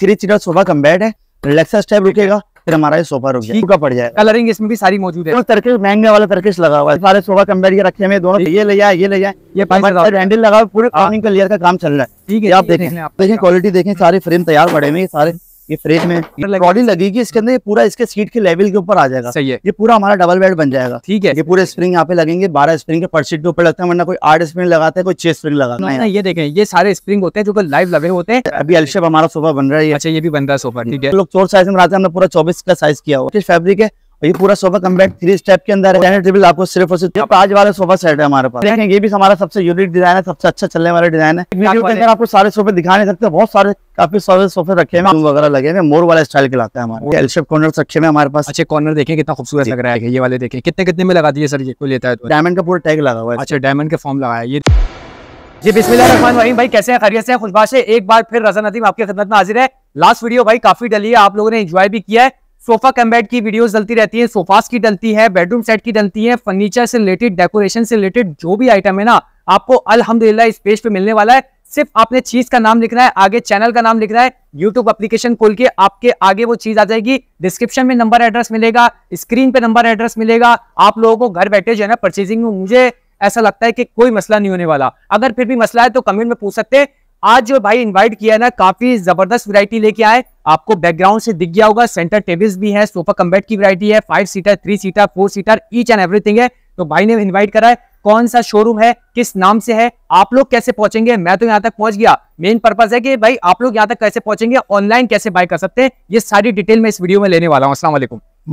Three seater sofa cum bed है रिलेक्सा step रुकेगा फिर हमारा ये सोफा रुक जाएगा पड़ जाए कलरिंग इसमें भी सारी मौजूद है तो तर्किश महंगा वाला तर्किश लगा हुआ है सारे सोफा कम्बेट ये रखे हुए दोनों ये ले जाए ये ले जाए ये हैंडल लगा हुआ पूरे हाँ। का काम चल रहा है ठीक है आप देखें आप देखें क्वालिटी देखें सारे फ्रेम तैयार पड़े हुए सारे ये फ्रेज में ट्रॉली लगेगी इसके अंदर ये पूरा इसके सीट के लेवल के ऊपर आ जाएगा सही है ये पूरा हमारा डबल बेड बन जाएगा ठीक है ये पूरे स्प्रिंग यहाँ पे लगेंगे बारह स्प्रिंग के पर सीट के ऊपर लगता है वरना कोई आठ स्प्रिंग लगाते हैं कोई छह स्प्रिंग लगाते हैं ये देखें ये सारे स्प्रिंग होते हैं जो लाइव लगे होते हैं अभी अलशेप हमारा सोफा बन रहा है अच्छा ये भी बन रहा है सोफा ठीक है लोग चोर साइज में रहते हैं हमने पूरा चौबीस का साइज किया हुआ फेब्रिक है ये पूरा सोफा कम्बैक्ट थ्री स्टेप के अंदर है टेबल आपको सिर्फ और सिर्फ आज वाला सोफा सेट है हमारे पास देखें ये भी हमारा सबसे यूनिक डिजाइन है सबसे अच्छा चलने वाला डिजाइन है वीडियो के अंदर आपको सारे सोफे दिखा नहीं सकते बहुत सारे काफी सारे सोफे रखे हैं वगैरह लगे हैं मोर वाला स्टाइल के लाते हैं हमारे एल कॉर्नर रखे हैं हमारे पास अच्छे कॉर्नर देखें कितना खूबसूरत लग रहा है ये वाले देखें कितने कितने में लगा दिए सर ये कोई लेता है डायमंड तो? का पूरा टैग लगा हुआ है अच्छा डायमंड का फॉर्म लगाया ये जी बिस्मिल्लाह भाई कैसे हैं खैरियत से खुशबाश एक बार फिर रजा नदीम आपकी खिदमत में हाजिर है लास्ट वीडियो भाई काफी डली है आप लोगों ने एंजॉय भी किया है सोफा कम्बैट की वीडियोस डलती रहती है सोफास की डलती है बेडरूम सेट की डलती है फर्नीचर से रिलेटेड डेकोरेशन से रिलेटेड जो भी आइटम है ना आपको अलहमदिल्ला इस पेज पे मिलने वाला है सिर्फ आपने चीज का नाम लिखना है आगे चैनल का नाम लिखना है यूट्यूब एप्लीकेशन खोल के आपके आगे वो चीज आ जाएगी डिस्क्रिप्शन में नंबर एड्रेस मिलेगा स्क्रीन पे नंबर एड्रेस मिलेगा आप लोगों को घर बैठे जो है ना परचेजिंग में मुझे ऐसा लगता है कि कोई मसला नहीं होने वाला अगर फिर भी मसला है तो कमेंट में पूछ सकते हैं आज जो भाई इनवाइट किया है ना काफी जबरदस्त वैरायटी लेके आए आपको बैकग्राउंड से दिख गया होगा सेंटर टेबल्स भी है सोफा कम्बेट की वैरायटी है five seater three seater four seater each and everything है तो भाई ने इनवाइट करा है कौन सा शोरूम है किस नाम से है आप लोग कैसे पहुंचेंगे मैं तो यहाँ तक पहुंच गया मेन पर्पज है कि भाई आप लोग यहाँ तक कैसे पहुंचेंगे ऑनलाइन कैसे बाय कर सकते हैं ये सारी डिटेल मैं इस वीडियो में लेने वाला हूँ असला वाले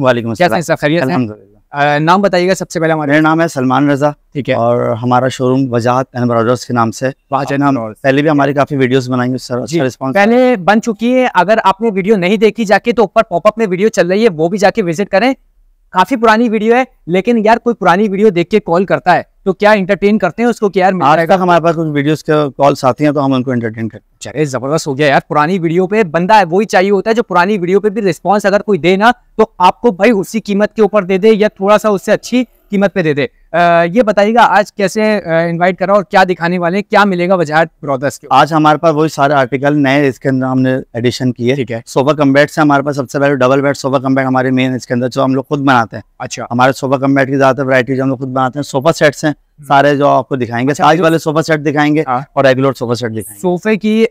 कैसे नाम बताइएगा सबसे पहले हमारा मेरा नाम है सलमान रजा ठीक है और हमारा शोरूम वजाहत एंड ब्रदर्स के नाम से हम पहले भी हमारी काफी वीडियोस बनाई सर अच्छा पहले बन चुकी है अगर आपने वीडियो नहीं देखी जाके तो ऊपर पॉपअप में वीडियो चल रही है वो भी जाके विजिट करें काफी पुरानी वीडियो है लेकिन यार कोई पुरानी वीडियो देख के कॉल करता है तो क्या इंटरटेन करते हैं उसको क्या यार मिल हमारे पास कुछ वीडियोस के कॉल्स आते हैं तो हम उनको इंटरटेन करते हैं चले जबरदस्त हो गया यार पुरानी वीडियो पे बंदा है वही चाहिए होता है जो पुरानी वीडियो पे भी रिस्पॉन्स अगर कोई दे ना तो आपको भाई उसी कीमत के ऊपर दे दे या थोड़ा सा उससे अच्छी कीमत पे दे दे ये बताइएगा आज कैसे इनवाइट करा और क्या दिखाने वाले हैं क्या मिलेगा बजाज ब्रदर्स के आज हमारे पास वही सारे आर्टिकल नए इसके अंदर हमने एडिशन किए ठीक है सोफा कम्बेट से हमारे पास सबसे पहले डबल बेड सोफा कम्बेट हमारे मेन इसके अंदर जो हम लोग खुद बनाते हैं अच्छा हमारे सोफा कम्बेट की ज्यादातर वरायटी हम लोग खुद बनाते हैं सोफा सेट्स हैं हम्म। सारे जो आपको दिखाएंगे अच्छा, आज वाले सोफा सेट दिखाएंगे हाँ। और रेगुलर सोफा सेट दिखाएंगे सोफे की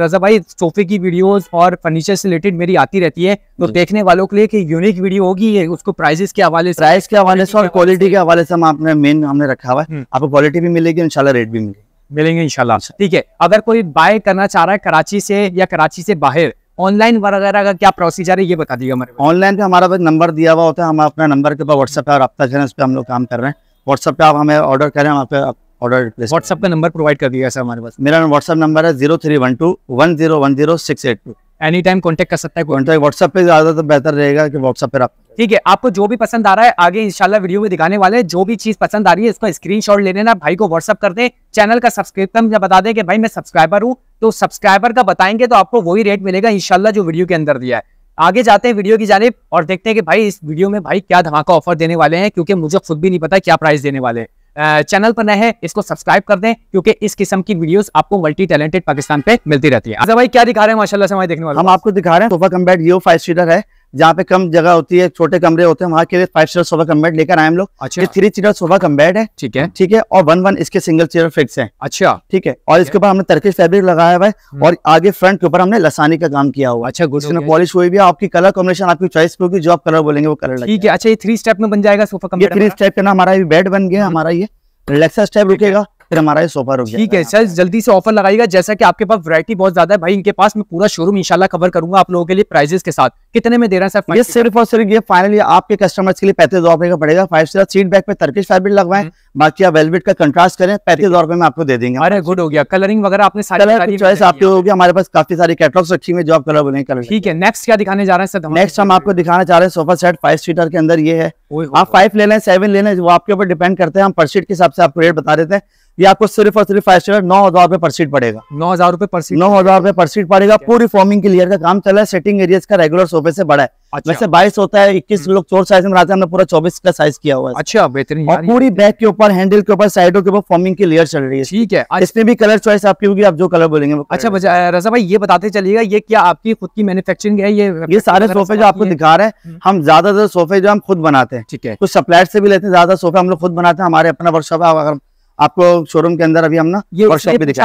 रजा भाई सोफे की वीडियोस और फर्नीचर से रिलेटेड मेरी आती रहती है तो देखने वालों के लिए यूनिक वीडियो होगी उसको प्राइसेस के हवाले से प्राइस के हवाले से और क्वालिटी के हवाले से हम आप अपना मेन हमने रखा हुआ है हम्म। आपको क्वालिटी भी मिलेगी इनशाला रेट भी मिलेगी मिलेंगे इनशाला ठीक है अगर कोई बाय करना चाह रहा है कराची से या कराची से बाहर ऑनलाइन वगैरह का क्या प्रोसीजर है ये बता दीजिए हमारे ऑनलाइन पे हमारा नंबर दिया हुआ होता है हम अपना नंबर के ऊपर व्हाट्सएप पे रब्ता जो है उस पर हम लोग काम कर रहे हैं व्हाट्सएप पे आप हमें ऑर्डर करें वहाँ पे ऑर्डर व्हाट्सएप का नंबर प्रोवाइड कर दिया सर हमारे पास मेरा व्हाट्सएप नंबर है zero three one two one zero one zero six eight two any time contact कर सकता है कॉन्टेक्ट व्हाट्सएप पे ज्यादा तो बेहतर रहेगा कि व्हाट्सएप पर आप ठीक है आपको जो भी पसंद आ रहा है आगे इंशाल्लाह वीडियो में दिखाने वाले हैं जो भी चीज पसंद आ रही है इसका स्क्रीनशॉट ले लेना भाई को व्हाट्सअप कर दे चैनल का सब्सक्रिप्शन बता दे कि भाई मैं सब्सक्राइबर हूँ तो सब्सक्राइबर का बताएंगे तो आपको वही रेट मिलेगा इनशाला जो वीडियो के अंदर दिया है आगे जाते हैं वीडियो की जानब और देखते हैं कि भाई इस वीडियो में भाई क्या धमाका ऑफर देने वाले हैं क्योंकि मुझे खुद भी नहीं पता क्या प्राइस देने वाले हैं चैनल पर नए हैं इसको सब्सक्राइब कर दें क्योंकि इस किस्म की वीडियोस आपको मल्टी टैलेंटेड पाकिस्तान पे मिलती रहती है भाई क्या दिखा रहे हैं माशाल्लाह से हमारे देखने वाले हम आपको दिखा रहे हैं सोफा कम्बैट ये फाइव सीटर है जहाँ पे कम जगह होती है छोटे कमरे होते हैं वहाँ के लिए five seater sofa cum bed लेकर आए हम लोग अच्छा three seater sofa cum bed है ठीक है ठीक है और वन वन इसके सिंगल सीटर फिक्स है अच्छा ठीक है और इसके ऊपर हमने तरकी फैब्रिक लगाया हुआ है हम्म। और आगे फ्रंट के ऊपर हमने लसानी का काम किया हुआ अच्छा गुड पॉलिश हुई भी आपकी कलर कॉम्बिनेशन आपकी चॉइस पे होगी जो आप कलर बोलेंगे वो कलर ठीक है अच्छा ये थ्री स्टेप में बन जाएगा सोफा कम थ्री स्टेप का हमारा बेड बन गया हम्म। हमारा ये रिलेक्सा स्टेप रुकेगा फिर हमारा ऑफर ठीक है सर जल्दी से ऑफर लगाएगा जैसा कि आपके पास वैरायटी बहुत ज्यादा है भाई इनके पास मैं पूरा शोरूम इंशाल्लाह कवर करूंगा आप लोगों के लिए प्राइजेस के साथ कितने में दे रहा है सर ये सिर्फ और सिर्फ ये फाइनली आपके कस्टमर्स के लिए पैंतीस हजार रुपए का पड़ेगा फाइव स्टार सीट बैक पे तर्किश फैब्रिक लगवाए बाकी आप वेलवेट का कंट्रास्ट करें पैंतीस हजार रुपए में आपको दे देंगे अरे गुड हो गया कलरिंग वगैरह आपने चॉइस आपके हो गया हमारे पास काफी सारी कैटलॉग्स रखी हुए जो आप कलर बने कलर ठीक है नेक्स्ट क्या दिखाने जा रहे हैं सर नेक्स्ट हम आपको दिखाना चाह रहे हैं सोफा सेट फाइव सीटर के अंदर ये है आप फाइव ले लें सेवन ले लें वो आपके ऊपर डिपेंड करते हैं हम पर सीट के हिसाब से आपको रेट बता देते हैं ये आपको सिर्फ और सिर्फ फाइव स्टार नौ हजार रुपए पर सीट पड़ेगा नौ हजार रुपए पर सीट नौ हजार रुपए पर सीट पड़ेगा पूरी फॉर्मिंग क्लियर का काम चला है सेटिंग एरिया का रेगुलर सोफे से बड़ा है अच्छा। वैसे बाईस होता है इक्कीस हम्म। लोग चोर साइज में बनाते हैं पूरा चौबीस का साइज किया हुआ है अच्छा बेहतरीन और पूरी बैक के ऊपर हैंडल के ऊपर साइडों के ऊपर फॉर्मिंग की लेयर चल रही है ठीक है इसमें भी कलर चॉइस आपकी होगी आप जो कलर बोलेंगे अच्छा रजा भाई ये बताते चलिएगा ये क्या आपकी खुद की मैनुफेक्चरिंग है ये ये सारे सोफे जो आपको दिखा रहे हैं हम्म। हम ज्यादातर सोफे जो हम खुद बनाते हैं ठीक है कुछ सप्लायर से भी लेते हैं ज्यादा सोफे हम लोग खुद बनाते हैं हमारे अपना वर्कशॉप है आपको शोरूम के अंदर अभी हम ना ये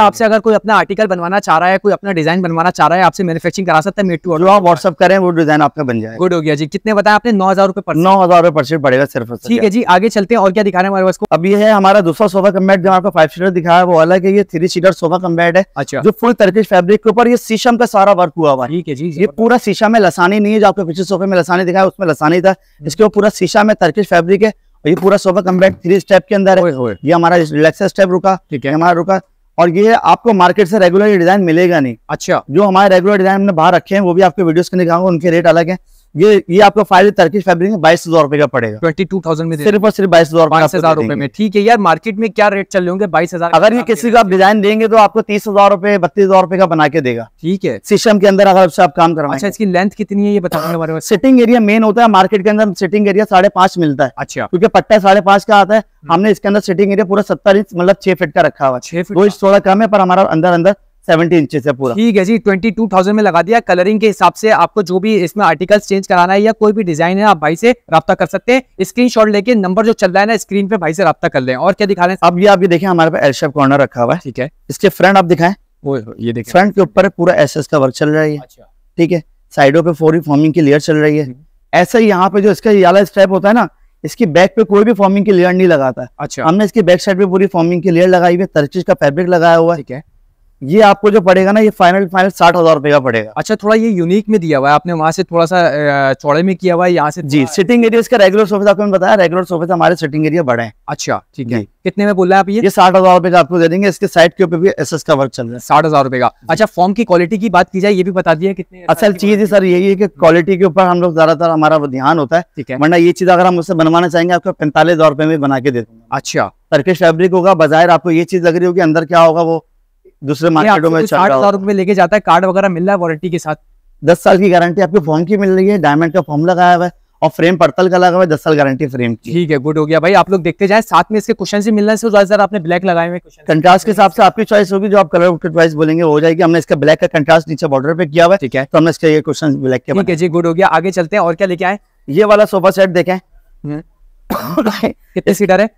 आपसे अगर कोई अपना आर्टिकल बनवाना चाह रहा है कोई अपना डिजाइन बनवाना चाह रहा है आपसे मैनुफेक्चरिंग करा सकता है मेट टू आप व्हाट्सअप करें वो डिजाइन आपका बन जाए गुड हो गया जी कितने बताया आपने नौ हजार रुपए नौ हजार रुपए परसेंट पड़ेगा सिर्फ ठीक है जी आगे चलते हैं और क्या दिखा रहे हैं हमारे पास है हमारा दूसरा सोफा कम्बेट जो आपको फाइव सीटर दिखाया वो अलग है ये थ्री सीटर सोफा कम्बैट है अच्छा जो फुल टर्किश फेब्रिक के ऊपर ये शीशम का सारा वर्क हुआ हुआ ठीक है जी ये पूरा शीशा में लसानी नहीं है जो आपके पीछे सोफे में लसानी दिखाया उसमें लसानी था हम्म। इसके ऊपर पूरा शीशा में टर्किश फेब्रिक है और ये पूरा सोफा कम्बैक्ट थ्री स्टेप के अंदर है ये हमारा रिलैक्सर स्टेप रुका ठीक है हमारा रुका और ये आपको मार्केट से रेगुलर डिजाइन मिलेगा नहीं अच्छा जो हमारे रेगुलर डिजाइन हमने बाहर रखे हैं वो भी आपके वीडियोस के दिखाऊंगा उनके रेट अलग है ये ये आपका फाइव टर्किश फैब्रिक है बाईस हजार रुपए का पड़ेगा ट्वेंटी टू थाउजेंड में सिर्फ और सिर्फ बाईस हजार बाईस हजार रुपए में ठीक है यार मार्केट में क्या रेट चल रहे होंगे बाईस हजार अगर ये किसी का आप डिजाइन देंगे तो आपको तीस हजार रुपए बत्तीस हजार रुपए का बना के देगा ठीक है सिस्टम के अंदर अगर आप काम करवा अच्छा इसकी लेंथ कितनी है ये बताने के बारे में सिटिंग एरिया मेन होता है मार्केट के अंदर सिटिंग एरिया साढ़े पांच मिलता है अच्छा क्योंकि पट्टा साढ़े पांच का आता है हम्म। हमने इसके अंदर सिटिंग एरिया पूरा सत्तर इंच मतलब छह फीट का रखा हुआ है दो इंच थोड़ा कम है पर हमारा अंदर अंदर सेवेंटी इंच पूरा ठीक है जी ट्वेंटी टू थाउजेंड में लगा दिया कलरिंग के हिसाब से आपको जो भी इसमें आर्टिकल्स चेंज कराना है या कोई भी डिजाइन है आप भाई से रब्ता कर सकते हैं स्क्रीन शॉट लेके नंबर जो चल रहा है ना स्क्रीन पे भाई से रब्ता कर ले और क्या दिखा रहे हैं अब ये आप ये देखें हमारे पास एलशेप कॉर्नर रखा हुआ है ठीक है इसके फ्रंट आप दिखाए ये देखिए फ्रंट के ऊपर पूरा एस का वर्क चल रहा है अच्छा। ठीक है साइडो पे फोरी फॉर्मिंग e की लेयर चल रही है हम्म। ऐसा ही यहाँ पे जो इसका स्टेप होता है ना इसकी बैक पे कोई भी फॉर्मिंग की लेयर नहीं लगाता अच्छा हमने इसकी बैक साइड पे पूरी फॉर्मिंग की लेयर लगाई हुई है तरचीज का फैब्रिक लगाया हुआ है ये आपको जो पड़ेगा ना ये फाइनल फाइनल साठ हजार रुपए का पड़ेगा अच्छा थोड़ा ये यूनिक में दिया हुआ है आपने वहाँ से थोड़ा सा चौड़े में किया हुआ है यहाँ से जी सिटिंग एरिया इसका रेगुलर सोफे आपको बताया रेगुलर सोफे हमारे सिटिंग एरिया बड़े हैं अच्छा ठीक है कितने में बोल रहे हैं आप ये ये साठ हजार रुपए का आपको दे देंगे इसके साइड के ऊपर भी एस एस का वर्क चल रहा है साठ हजार रुपए का अच्छा फॉर्म की क्वालिटी की बात की जाए ये भी बता दिया कितने असल चीज सर यही है की क्वालिटी के ऊपर हम लोग ज्यादातर हमारा ध्यान होता है ठीक है वरना ये चीज अगर हम उससे बनवाना चाहेंगे आपको पैंतालीस हजार रुपए में बना के दे अच्छा टर्किश फैब्रिक होगा बाजार आपको ये चीज लग रही होगी अंदर क्या होगा वो दूसरे मार्केटों में साठ हजार रुपए लेके जाता है कार्ड वगैरह मिल रहा है वारंटी के साथ दस साल की गारंटी आपके फॉर्म की मिल रही है डायमंड का फॉर्म लगाया हुआ है और फ्रेम पर्तल का लगा हुआ है दस साल गारंटी फ्रेम की ठीक है गुड हो गया भाई आप लोग देखते जाए साथ में इसके क्वेश्चन से मिलने से ज्यादा आपने ब्लैक लगाए हुए कंट्रास्ट के हिसाब से आपकी चॉइस होगी जो आप कलर चॉइस बोलेंगे हो जाएगी हमने इसका ब्लैक का कंट्रास्ट नीचे बॉर्डर पे किया हुआ है ठीक है तो हमने इसका ये क्वेश्चन ब्लैक किया ठीक है जी गुड हो गया आगे चलते हैं और क्या लेके आए ये वाला सोफा सेट देखें कितने सीटर है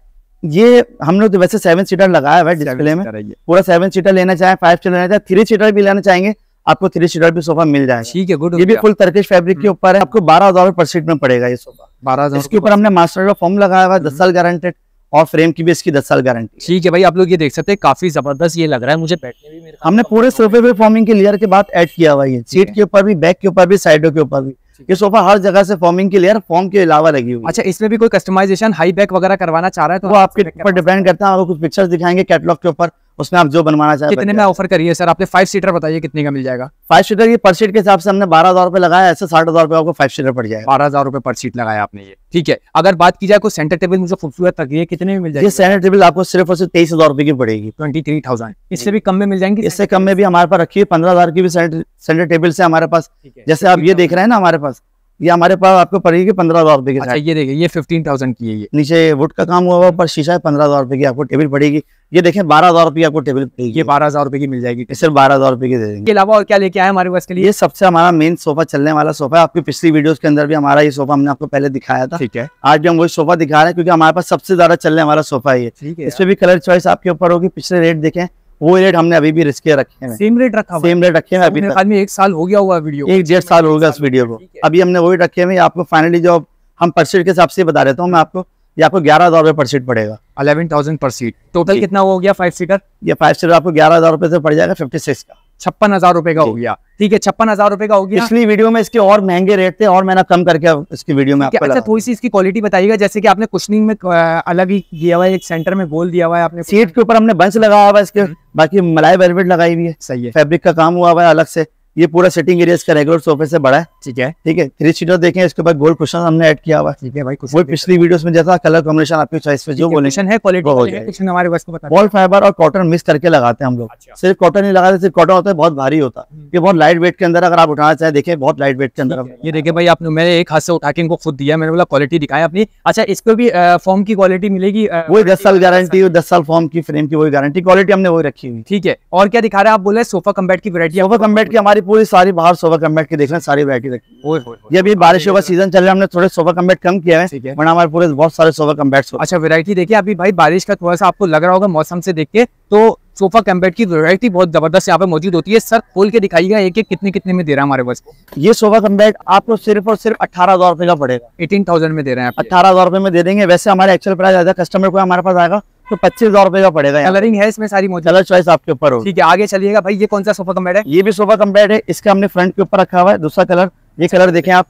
ये हम लोग तो वैसे सेवन सीटर लगाया हुआ है डिस्प्ले में पूरा सेवन सीटर लेना चाहे फाइव सीटर लेना चाहे थ्री सीटर भी लेना चाहेंगे आपको थ्री सीटर भी सोफा मिल जाएगा ठीक है गुड ये भी फुल तरकेश फैब्रिक के हम्म। ऊपर है आपको बारह हजार पर सीट में पड़ेगा ये सोफा बारह हजार इसके ऊपर हमने मास्टर का फॉर्म लगाया हुआ है दस हम्म। साल गारंटेड और फ्रेम की भी इसकी दस साल गारंटी ठीक है भाई आप लोग ये देख सकते हैं काफी जबरदस्त ये लग रहा है मुझे बैठने भी मेरे हमने पूरे सोफे पे फॉर्मिंग के लेयर के बाद ऐड किया हुआ ये सीट के ऊपर भी बैक के ऊपर भी साइडों के ऊपर भी ये सोफा हर जगह से फॉर्मिंग की लेयर फॉर्म के अलावा लगी हुई अच्छा इसमें भी कोई कस्टमाइजेशन हाई बैक वगैरह करवाना चाह रहा है तो आपके ऊपर डिपेंड करता है आपको कुछ पिक्चर्स दिखाएंगे कैटलॉग के ऊपर उसमें आप जो बनवाना चाहते कितने में ऑफर करिए सर आपने फाइव सीटर बताइए कितने का मिल जाएगा फाइव सीटर की पर सीट के हिसाब से हमने बारह हजार रुपए लगाया ऐसे साठ हजार रुपये आपको फाइव सीटर पड़ जाएगा बारह हजार रुपये पर सीट लगाया आपने ये ठीक है अगर बात की जाए कोई सेंटर टेबल मुझे खूबसूरत लग रही है कितने में मिल जाएगी सेंटर टेबल आपको सिर्फ और सिर्फ तेईस हजार रुपये की पड़ेगी ट्वेंटी थ्री थाउजेंड इससे भी कम में मिल जाएंगे इससे कम में भी हमारे पास रखी है पंद्रह हजार की भी सेंटर टेबल से हमारे पास जैसे आप ये देख रहे हैं ना हमारे पास ये हमारे पास आपको पड़ेगी पंद्रह हजार रुपए की अच्छा ये देखिए ये फिफ्टीन थाउजेंड की है ये नीचे वुड का काम हुआ हुआ पर शीशा है पंद्रह हजार रुपए की आपको टेबल पड़ेगी ये देखें बारह हजार रुपये आपको टेबल ये बारह हजार रुपये की मिल जाएगी सिर्फ बारह हजार रुपये की दे देंगे अलावा और क्या लेके आए हमारे पास के लिए ये सबसे हमारा मेन सोफा चलने वाला सोफा है आपकी पिछली वीडियोस के अंदर भी हमारा ये सोफा हमने आपको पहले दिखाया था ठीक है आज भी हम वही सोफा दिखा रहे हैं क्योंकि हमारे पास सबसे ज्यादा चलने वाला सोफा है ठीक है इसमें भी कलर चॉइस आपके ऊपर होगी पिछले रेट देखें वो रेट हमने अभी भी रिस्क रखे हैं सेम रेट रखा सेम रेट रखे हैं अभी एक साल हो गया हुआ वीडियो एक डेढ़ साल हो गया उस वीडियो को अभी हमने वही रखे हुए आपको फाइनली जो हम परसेंट के हिसाब से बता देता हूँ मैं आपको ये आपको ग्यारह हज़ार रुपए पर सीट पड़ेगा eleven thousand per seat total कितना हो गया फाइव सीटर ये फाइव सीटर आपको ग्यारह हज़ार रुपए से पड़ जाएगा फिफ्टी सिक्स का छप्पन हज़ार रुपए का हो गया ठीक है छप्पन हज़ार रुपए का हो गया इसलिए वीडियो में इसके और महंगे रेट थे और मैंने कम करके इसकी वीडियो में आपको अच्छा थोड़ी सी इसकी क्वालिटी बताइएगा जैसे कि आपने कुशनिंग में अलग ही दिया हुआ है एक सेंटर में गोल दिया हुआ है आपने सीट के ऊपर हमने बंच लगाया हुआ है इसके हम्म। बाकी मलाई वेलवेट लगाई हुई है सही है फेब्रिक का काम हुआ हुआ है अलग से ये पूरा सेटिंग एरिया इसका रेगुलर सोफे से बड़ा है ठीक है ठीक है थ्री सीटर देखें इसके बाद गोल्ड कुशन हमने ऐड किया हुआ ठीक है भाई वो पिछली वीडियोस में जैसा कलर कॉम्बिनेशन आपकी चॉइस पे जो कॉम्बिनेशन है क्वालिटी हमारे बस को बॉल फाइबर और कॉटन मिक्स करके लगाते हैं हम लोग अच्छा। सिर्फ कॉटन नहीं लगाते सिर्फ कॉटन होता है बहुत भारी होता है हम्म। बहुत लाइट वेट के अंदर अगर आप उठाना चाहे देखें बहुत लाइट वेट के अंदर ये देखे भाई आपने मेरे एक हाथ से उठा के इनको खुद दिया मैंने बोला क्वालिटी दिखाया अपनी अच्छा इसको भी फॉर्म की क्वालिटी मिलेगी वही दस साल गारंटी दस साल फॉर्म की फ्रेम की वही गारंटी क्वालिटी हमने वही रखी हुई ठीक है और क्या दिखा रहे हैं आप बोले सोफा कम्बेट की वरायटी सोफा कम्बेट की हमारी पूरी सारी बाहर सोफा कम्बेट की देख रहे हैं सारी वरायटी रखी ये अभी बारिश होगा सीजन चल रहा है हमने थोड़े सोफा कम्बेट कम किया है वरना हमारे पूरे बहुत सारे सोफा कम्बेट अच्छा वेरायटी देखिए अभी भाई बारिश का थोड़ा सा आपको लग रहा होगा मौसम से देख के तो सोफा कम्बेट की वरायटी बहुत जबरदस्त यहाँ पे मौजूद होती है सर खोल के दिखाईगा एक एक कितने कितने में दे रहा है हमारे पास ये सोफा कम्बेट आपको सिर्फ और सिर्फ अठारह हजार रुपए का पड़ेगा एटीन थाउजेंड में दे रहे हैं अठारह हजार रुपए में दे देंगे वैसे हमारे एक्चुअल प्राइस आएगा कस्टमर को हमारे पास आएगा तो पच्चीस हजार रुपए का पड़ेगा कलरिंग है इसमें सारी मोदी कलर चॉइस आपके ऊपर हो ठीक है आगे चलिएगा भाई ये कौन सा सोफा कम्पेड है ये भी सोफा कम्पेड है इसका हमने फ्रंट के ऊपर रखा हुआ है दूसरा कलर ये कलर देखें आप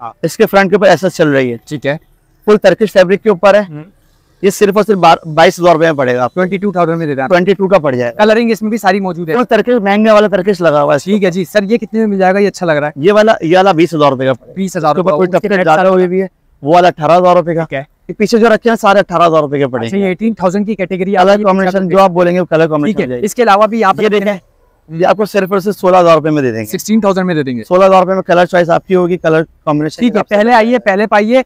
हाँ। इसके फ्रंट के ऊपर ऐसा चल रही है ठीक है फुल टर्किश फेब्रिक के ऊपर है हम्म। ये सिर्फ और सिर्फ बाईस हजार रुपए में पड़ेगा ट्वेंटी टू थाउजेंड में देता है ट्वेंटी टू का पड़ जाएगा कलरिंग इसमें भी सारी मौजूद है तो तरकेश महंगा वाला तरकेश लगा हुआ है ठीक है जी सर ये कितने में मिल जाएगा ये अच्छा लग रहा है ये वाला ये वाला बीस हजार रुपए का बीस हजार है वो वाला अठारह हजार रुपए का पीछे जो रखे हैं सारे अठारह हजार रुपए के पड़े एटीन थाउजेंड की कैटेगरी अलग कॉम्बिनेशन जो आप बोलेंगे कलर कॉम्बिनेशन इसके अलावा भी आप ये देखें ये आपको सिर्फ और सिर्फ सोलह हजार रुपए में दे देंगे सिक्सटीन थाउजेंड में दे देंगे सोलह हजार रुपए में कलर चॉइस आपकी होगी कलर कॉम्बिनेशन ठीक है पहले आइए पहले पाइए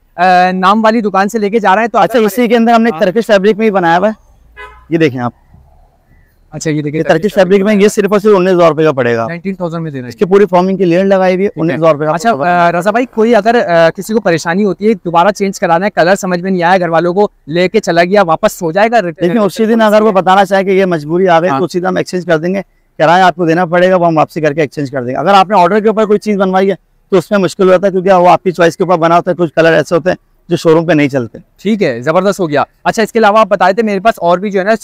नाम वाली दुकान से लेके जा रहे हैं तो अच्छा इसी के अंदर हमने तरफ हाँ। फैब्रिक में ही बनाया हुआ है ये देखें आप अच्छा ये देखिए टर्किश फैब्रिक में ये सिर्फ और सिर्फ उन्नीस हजार रुपए का पड़ेगा नाइनटीन थाउजेंड में देना इसकी पूरी फॉर्मिंग की लेयर लगाई हुई है उन्नीस हजार रुपए अच्छा रजा भाई कोई अगर किसी को परेशानी होती है दोबारा चेंज कराना है कलर समझ में नहीं आया घर वालों को लेके चला गया वापस हो जाएगा लेकिन तो उसी दिन अगर वो बताना चाहे कि ये मजबूरी आ गई हाँ। तो दिन हम एक्सचेंज कर देंगे किराया आपको देना पड़ेगा वो हम वापसी करके एक्सचेंज कर देंगे अगर आपने ऑर्डर के ऊपर कोई चीज बनवाई है तो उसमें मुश्किल होता है क्योंकि वो आपकी चॉइस के ऊपर बना होता है कुछ कलर ऐसे होते हैं जो शोरूम पे नहीं चलते ठीक है जबरदस्त हो गया अच्छा इसके अलावा आप बताए थे मेरे पास और भी जो है ना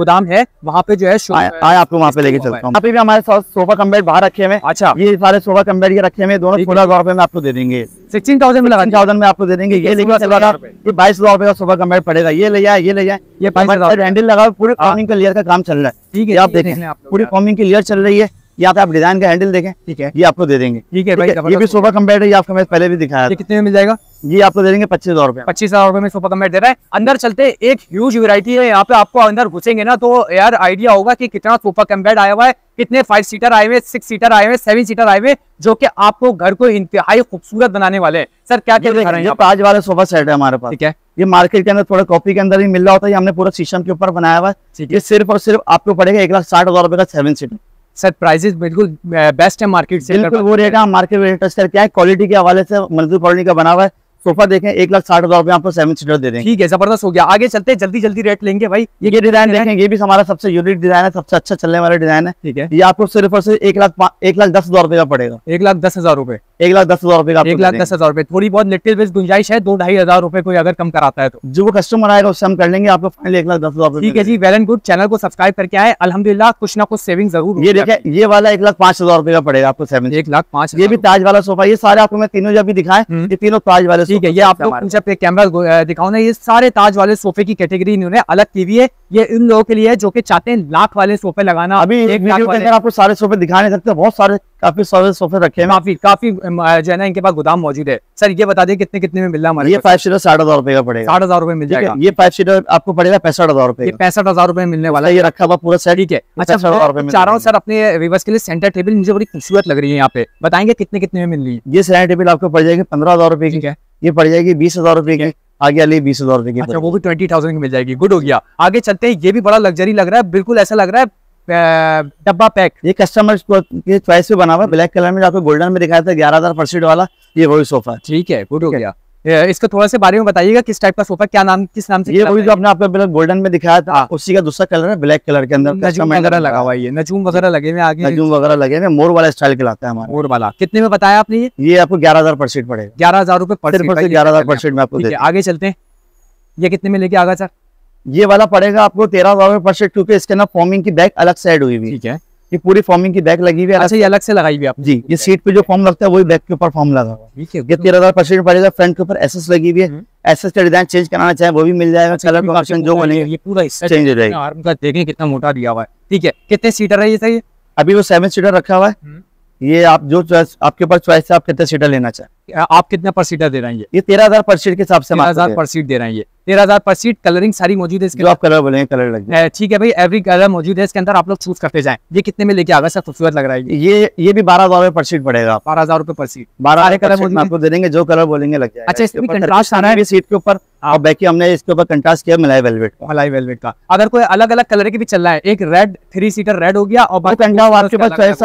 गोदाम है वहाँ पे जो है आए, आपको वहाँ पे लेके चलता हूँ अभी भी हमारे सोफा कम्बेड बाहर रखे हुए अच्छा ये सारे सोफा कम्बेड ये रखे हुए दोनों सोलह हजार में आपको दे देंगे सिक्सटीन थाउजेंड में थाउजेंड में आपको दे देंगे ये लेकिन बाईस हजार रुपए का सोफा कम्बेड पड़ेगा ये ले जाए ये ले जाए ये हैंडल लगा पूरे कॉमिंग का लेयर का काम चल रहा है ठीक है आप देखें पूरी कॉमिंग की लेयर चल रही है या आप डिजाइन का हैंडल देखें ठीक है ये आपको दे देंगे ठीक है भाई ये भी सोफा कम बेड है आपको मैं पहले भी दिखाया कितने में मिल जाएगा ये आपको दे देंगे पच्चीस हजार रुपए पच्चीस हजार रुपए में सोफा कम दे रहा है अंदर चलते एक ह्यूज वेरायटी है यहाँ पे आपको अंदर घुसेंगे ना तो यार आइडिया होगा की कितना सोफा कम आया हुआ है कितने फाइव सीटर आए हुए सिक्स सीटर आए हुए सेवन सीटर आए हुए जो की आपको घर को इंतहाई खूबसूरत बनाने वाले हैं सर क्या क्या दिखा रहे हैं आज वाला सोफा सेट है हमारे पास ठीक है ये मार्केट के अंदर थोड़ा कॉपी के अंदर ही मिल रहा होता है हमने पूरा सिस्टम के ऊपर बनाया हुआ है ये सिर्फ और सिर्फ आपको पड़ेगा एक लाख साठ हजार रुपए का सेवन सीटर सर प्राइजेस बिल्कुल बेस्ट है मार्केट से बिल्कुल वो रेट है मार्केट रेट टच करके क्वालिटी के हवाले से मजदूर कॉलोनी का बना हुआ है सोफा देखें एक लाख साठ हजार रुपए आपको सेवन सीटर दे देंगे ठीक है जबरदस्त हो गया आगे चलते हैं जल्दी जल्दी रेट लेंगे भाई ये, ये डिजाइन देखें ये भी हमारा सबसे यूनिक डिजाइन है सबसे अच्छा चलने वाला डिजाइन है ठीक है ये आपको सिर्फ और सिर्फ एक लाख एक लाख दस हजार रुपए का पड़ेगा एक लाख दस हजार रुपए एक लाख दस हजार रुपए का एक लाख दस हजार रुपए थोड़ी बहुत लिटिल बेस गुंजाइश है दो ढाई हजार रुपए कोई अगर कम कराता है तो जो वो कस्टमर आएगा उससे हम कर लेंगे आपको फाइनल एक लाख दस हजार ठीक है जी वेल एंड गुड चैनल को सब्सक्राइब करके आए अलहमदुल्ला कुछ ना कुछ सेविंग जरूर ये देखिए ये वाला एक लाख पांच हजार रुपए का पड़ेगा आपको सेवन एक लाख पांच ये भी ताज वाला सोफा ये सारे आपको मैं तीनों जब भी दिखाए हम्म। ये तीनों ताज वाले ठीक है ये आप लोग जब कैमरा दिखाओ ना ये सारे ताज वाले सोफे की कैटेगरी इन्होंने अलग की हुई है ये इन लोगों के लिए जो कि चाहते हैं लाख वाले सोफे लगाना अभी एक वीडियो के अंदर आपको सारे सोफे दिखा नहीं सकते बहुत सारे काफी सारे सोफे रखे हैं काफी काफी जो है ना इनके पास गोदाम मौजूद है सर ये बता दें कितने कितने में मिल रहा हमारे ये फाइव सीटर साठ हजार रुपए का पड़ेगा साठ हजार रुपए मिल जाएगा ये फाइव सीटर आपको पड़ेगा पैंसठ हजार रुपए पैंसठ हजार रुपए मिलने वाला ये रखा हुआ पूरा सेट ही है अच्छा, चाह रहा हूँ सर अपने व्यूवर्स के लिए सेंटर टेबल मुझे बड़ी खूबसूरत लग रही है यहाँ पे बताएंगे कितने कितने में मिल रही है ये सेंटर टेबल आपको पड़ जाएगी पंद्रह हजार रुपए की है ये पड़ जाएगी बीस हजार रुपए की आगे वाली बीस हजार रुपए की अच्छा वो भी ट्वेंटी थाउजेंड की मिल जाएगी गुड हो गया आगे चलते हैं ये भी बड़ा लग्जरी लग रहा है बिल्कुल ऐसा लग रहा है डब्बा पैक ये कस्टमर के चॉइस पे बना हुआ ब्लैक कलर में आपको गोल्डन में दिखाया था ग्यारह हजार परसेंट वाला ये वही सोफा ठीक है गुड हो गया इसको थोड़ा से बारे में बताइएगा किस टाइप का सोफा क्या नाम किस नाम से ये वही जो आपने आपको बिल्कुल गोल्डन में दिखाया था हाँ। उसी का दूसरा कलर है ब्लैक कलर के अंदर वगैरह लगा हुआ है नजूम वगैरह लगे हुए आगे नजूम वगैरह लगे हुए मोर वाला स्टाइल कहलाता है हमारा मोर वाला कितने में बताया आपने ये ये आपको ग्यारह हजार परसेंट पड़े पड़ेगा ग्यारह हजार रुपए ग्यारह हजार परसेंट में आपको आगे चलते हैं ये कितने में लेके आगा सर ये वाला पड़ेगा आपको तेरह हजार क्योंकि इसके अंदर फॉर्मिंग की बैग अलग साइड हुई हुई ठीक है ये पूरी फॉर्मिंग की बैक लगी हुई है अच्छा ये अलग से लगाई हुई आप जी ये सीट पे जो फॉर्म लगता है वही बैक के ऊपर फॉर्म लगा हुआ तेरह हजार तो- परसेंट पड़ेगा फ्रंट के ऊपर एस लगी हुई है एस हम्म। का डिजाइन चेंज कराना चाहे वो भी मिल जाएगा अच्छा, कलर ऑप्शन जो बने पूरा चेंज हो अच्छा जाएगा देखें कितना मोटा दिया हुआ है ठीक है कितने सीटर है ये सही अभी वो सेवन सीटर रखा हुआ है हम्म। ये आप जो चॉइस आपके पास चॉइस है आप कितने सीटर लेना चाहें आप कितने पर सीटर दे रहे हैं ये तेरह हजार पर सीट के हिसाब से तेरह हजार पर सीट दे रहे हैं ये तेरह हजार पर सीट कलरिंग सारी मौजूद है इसके जो आप कलर बोले कलर लग ठीक है भाई एवरी कलर मौजूद है इसके अंदर आप लोग चूज करते जाए ये कितने में लेके आगे सर खूबसूरत लग रहा है ये ये भी बारह हजार पर सीट पड़ेगा बारह हजार रुपए पर सीट बारह कलर आपको दे देंगे जो कलर बोलेंगे लग जाए अच्छा इसमें कंट्रास्ट है सीट के ऊपर और बाकी हमने इसके ऊपर कंट्रास्ट किया मलाई वेलवेट का मलाई वेलवेट का अगर कोई अलग अलग कलर के भी चल रहा है एक रेड थ्री सीटर रेड हो गया और बाकी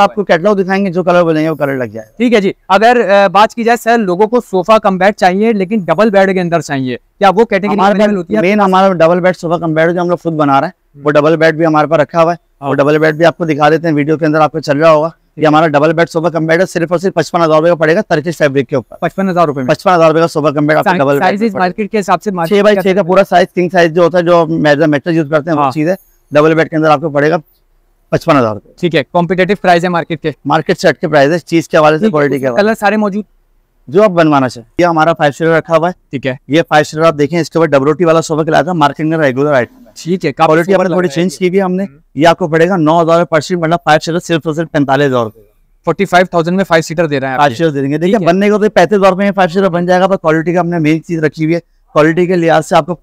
आपको कैटलॉग दिखाएंगे जो कलर बोलेंगे वो कलर लग जाए ठीक है जी अगर बात की जाए सर लोगों को सोफा कम बेड चाहिए लेकिन डबल बेड के अंदर चाहिए क्या वो कैटेगरी मेन हमारा double bed sofa cum bed जो हम लोग खुद बना रहे हैं वो डबल हम्म। बेड भी हमारे पास रखा हुआ है और डबल बेड भी आपको दिखा देते हैं वीडियो के अंदर आपको चल रहा होगा ये हमारा double bed sofa cum bed है सिर्फ और सिर्फ पचपन हजार रुपए का पड़ेगा तरतीस फैब्रिक के ऊपर पचपन हजार रुपए पचपन हजार रुपए का सोफा कम बेड आपका डबल मार्केट के हिसाब से छह बाई छह का पूरा साइज किंग साइज जो होता है जो मेजर मेटर यूज करते हैं हाँ। चीज है डबल बेड के अंदर आपको पड़ेगा पचपन हजार रुपए ठीक है कॉम्पिटेटिव प्राइस है मार्केट के मार्केट सेट के प्राइस है चीज के हवाले से क्वालिटी के कलर सारे मौजूद जो आप बनवाना चाहिए ये हमारा फाइव स्टार रखा हुआ है ठीक है ये फाइव स्टार आप देखें इसके ऊपर डब्लोटी वाला सोफा खिलाता था मार्केट में रेगुलर आइटम ठीक है क्वालिटी अपने मतलब थोड़ी चेंज की भी हमने हम्म। ये आपको पड़ेगा नौ हजार पर सीट मतलब फाइव सीटर सिर्फ और सिर्फ पैंतालीस हजार फोर्टी फाइव थाउजेंड में फाइव सीटर दे रहे हैं फाइव सीटर दे देंगे देखिए बनने को तो पैंतीस हजार में फाइव सीटर बन जाएगा पर क्वालिटी का हमने मेन चीज रखी हुई है क्वालिटी के लिहाज से आपको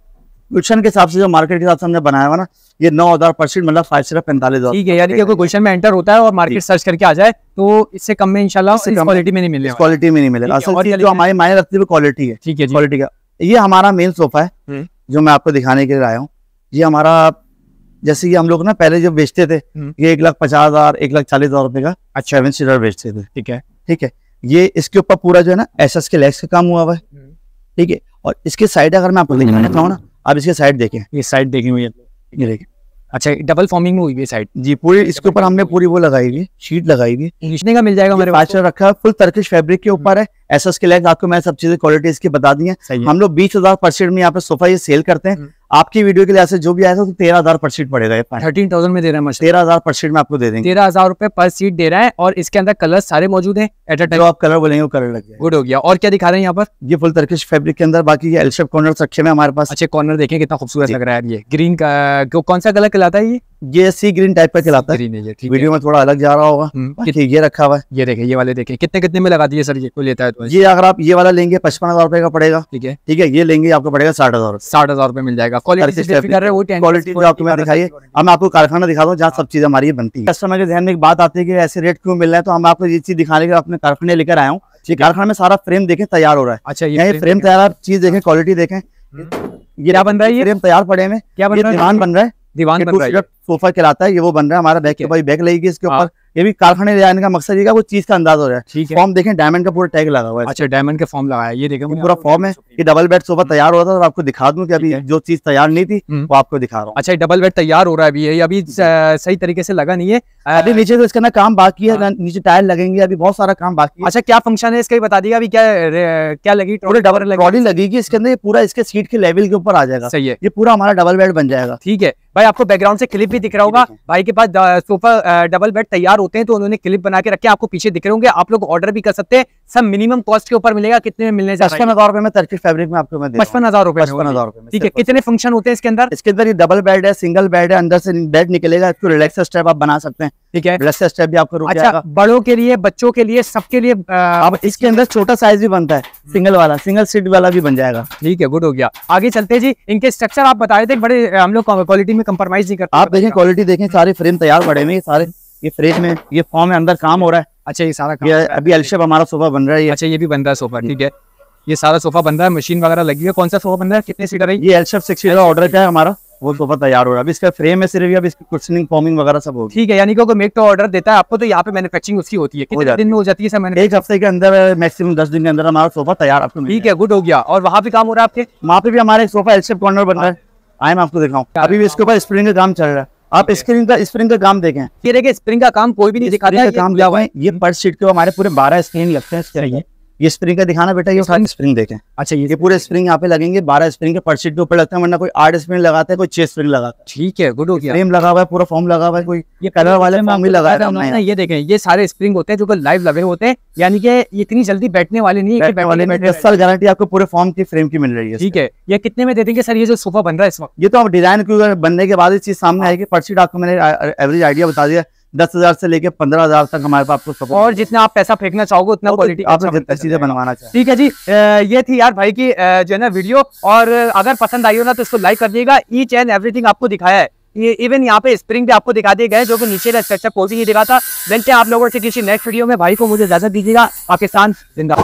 गुलशन के हिसाब से जो मार्केट के हिसाब से हमने बनाया हुआ ना ये नौ हजार पर सीट मतलब फाइव सीटर पैंतालीस हजार ठीक है यानी कि कोई गुलशन में एंटर होता है और मार्केट सर्च करके आ जाए तो इससे कम में इंशाल्लाह क्वालिटी में नहीं मिलेगा क्वालिटी में नहीं मिलेगा असल जो हमारी मायने रखती है क्वालिटी है ठीक है क्वालिटी का ये हमारा मेन सोफा है हम्म। जो मैं आपको दिखाने के लिए आया हूँ ये हमारा जैसे कि हम लोग ना पहले जब बेचते थे हम्म। ये एक लाख पचास हजार एक लाख चालीस हजार रुपए का अच्छा सेवन सीटर बेचते थे ठीक है ठीक है ये इसके ऊपर पूरा जो है ना एस एस के लेग्स का काम हुआ हुआ है हम्म। ठीक है और इसके साइड अगर मैं आपको चाहता हूँ ना हम्म। आप इसके साइड देखें ये साइड देखें है ये देखें अच्छा डबल फॉर्मिंग में हुई है साइड जी पूरी इसके ऊपर हमने पूरी वो लगाई हुई शीट लगाई हुई कितने का मिल जाएगा हमारे पास रखा है फुल तर्किश फैब्रिक के ऊपर है एस एस के लेग आपको मैं सब चीजें क्वालिटी इसकी बता दी है हम लोग बीस हजार पर सीट में यहाँ पे सोफा ये सेल करते हैं आपकी वीडियो के लिए जो भी आया था तो तेरह हजार पर सीट पड़ेगा थर्टीन थाउजेंड में दे रहा है तेरह हजार पर सीट में आपको दे देंगे तेरह हजार रुपए पर सीट दे रहा है और इसके अंदर कलर सारे मौजूद है एट टाइम आप कलर बोलेंगे वो कलर लग गया गुड हो गया और क्या दिखा रहे हैं यहाँ पर ये फुल तर्किश फेब्रिक के अंदर बाकी एल शेप कॉर्नर रखे हुए हमारे पास अच्छे कॉर्नर देखे कितना खूबसूरत लग रहा है ये ग्रीन का कौन सा कलर कहलाता है ये ये सी ग्रीन टाइप का चलाता है वीडियो में थोड़ा अलग जा रहा होगा हम्म, ये रखा हुआ है ये देखे ये वाले देखे कितने कितने में लगा दिए सर ये कोई लेता है तो ये अगर आप ये वाला लेंगे पचपन हजार रुपए का पड़ेगा ठीक है ठीक है ये लेंगे आपको पड़ेगा साठ हजार साठ हजार रुपए मिल जाएगा रहेगा क्वालिटी आपको मैं दिखाइए अब मैं आपको कारखाना दिखा दो जहाँ सब हाँ। चीज़ हमारी बनती है कस्टमर के ध्यान में एक बात आती है कि ऐसे रेट क्यों मिल रहा है तो हम आपको ये चीज़ दिखाने के अपने कारखाने लेकर आया हूँ कारखाना में सारा फ्रेम देखें तैयार हो रहा है अच्छा ये फ्रेम तैयार आप चीज़ देखें क्वालिटी हाँ। देखें हम्म। क्या बन रहा है ये फ्रेम तैयार पड़े में क्या बन रहा है दीवान बन रहा है दीवान सोफा कहलाता है ये वो बन रहा है हमारा बैग के भाई बैग लगेगी इसके हाँ। ऊपर ये भी कारखाने ले जाने का मकसद ये वो चीज का अंदाज हो रहा है फॉर्म देखें डायमंड का पूरा टैग लगा हुआ है अच्छा डायमंड का फॉर्म लगाया ये देखें पूरा फॉर्म है ये डबल बेड सोफा तैयार हो रहा था और आपको दिखा दूँ की अभी जो चीज तैयार नहीं थी हम्म। वो आपको दिखा रहा हूँ अच्छा डबल बेड तैयार हो रहा है अभी अभी सही तरीके से लगा नहीं है अभी नीचे तो इसका ना काम बाकी है हाँ। नीचे टायर लगेंगे अभी बहुत सारा काम बाकी है अच्छा क्या फंक्शन है इसका ही बता दिएगा अभी क्या क्या लगी टोटल डबल बॉडी लगेगी इसके अंदर पूरा इसके सीट के लेवल के ऊपर आ जाएगा सही है ये पूरा हमारा डबल बेड बन जाएगा ठीक है भाई आपको बैकग्राउंड से क्लिप भी दिख रहा होगा भाई के पास सोफा डबल बेड तैयार होते हैं तो उन्होंने क्लिप बना के रखे आपको पीछे दिख रहे होंगे आप लोग ऑर्डर भी कर सकते हैं सब मिनिमम कॉस्ट के ऊपर मिलेगा कितने में मिलने पचपन हजार रुपए में तर्की फैब्रिक में आपको पचपन हजार रुपए पचपन हजार रुपए ठीक है कितने फंक्शन होते हैं इसके अंदर इसके अंदर ये डबल बेड है सिंगल बेड है अंदर से बेड निकलेगा इसको रिलैक्स स्टेप आप बना सकते हैं ठीक है रिलैक्स स्टेप भी आपको अच्छा, बड़ों के लिए बच्चों के लिए सबके लिए अब इसके अंदर छोटा साइज भी बनता है सिंगल हम्म। वाला सिंगल सीट वाला भी बन जाएगा ठीक है गुड हो गया आगे चलते जी इनके स्ट्रक्चर आप बता रहे थे बड़े हम लोग क्वालिटी में कंप्रोमाइज नहीं करते आप देखें क्वालिटी देखें सारे फ्रेम तैयार पड़े हुए सारे ये फ्रेज में ये फॉर्म में अंदर काम हो रहा है अच्छा ये सारा काम ये अभी अलशेप हमारा सोफा बन रहा है अच्छा ये भी बन रहा है सोफा हम्म। ठीक है ये सारा सोफा बन रहा है मशीन वगैरह लगी है कौन सा सोफा बन रहा है कितने सीटर है ये एलशेप सिक्स सीटर ऑर्डर का है हमारा वो सोफा तैयार हो रहा है अभी इसका फ्रेम है सिर्फ अब इसकी कुशनिंग फॉर्मिंग वगैरह सब होगी ठीक है यानी कि मेक तो ऑर्डर देता है आपको तो यहाँ पे मैन्युफैक्चरिंग उसकी होती है कितने दिन में हो जाती है सर एक हफ्ते के अंदर मैक्सिमम दस दिन के अंदर हमारा सोफा तैयार आपको ठीक है गुड हो गया और वहाँ पे काम हो रहा है आपके वहाँ पे भी हमारे सोफा एलशेप कॉर्नर बन रहा है हाँ। आए मैं आपको दिखाऊँ अभी भी इसके ऊपर स्प्रिंग का काम चल रहा है आप स्क्रीन का स्प्रिंग का काम देखें ये देखिए स्प्रिंग का काम कोई भी नहीं दिखाता है काम हुआ है ये पर सीट के हमारे पूरे बारह स्क्रीन लगते हैं ये स्प्रिंग का दिखाना बेटा ये सारे स्प्रिंग देखें अच्छा ये, ये पूरे स्प्रिंग यहाँ पे लगेंगे बारह स्प्रिंग के पर के ऊपर लगता है वरना कोई आठ स्प्रिंग लगाता है कोई छह स्प्रिंग लगा ठीक है गुड हो गया फ्रेम लगा हुआ है पूरा फॉर्म लगा हुआ है कोई ये कलर वाले फॉर्म भी लगा है ये देखें ये सारे स्प्रिंग होते हैं जो लाइव लगे होते हैं यानी कि इतनी जल्दी बैठने वाले नहीं है गारंटी आपको पूरे फॉर्म की फ्रेम की मिल रही है ठीक है ये कितने में दे देंगे सर ये जो सोफा बन रहा है इस वक्त ये तो आप डिजाइन बनने के बाद इस चीज सामने हाँ। आएगी पर आपको मैंने एवरेज आइडिया बता दिया दस हजार से लेकर पंद्रह हजार तक हमारे पास आपको और जितना आप पैसा फेंकना चाहोगे उतना क्वालिटी आप अच्छा जितना चीजें बनवाना चाहिए ठीक है जी ये थी यार भाई की जो है ना वीडियो और अगर पसंद आई हो ना तो इसको लाइक कर दिएगा ईच एंड एवरीथिंग आपको दिखाया है ये इवन यहाँ पे स्प्रिंग भी आपको दिखा दिए गए जो कि नीचे का स्ट्रक्चर कोई भी नहीं दिखा था मिलते आप लोगों से किसी नेक्स्ट वीडियो में भाई को मुझे इजाजत दीजिएगा पाकिस्तान जिंदा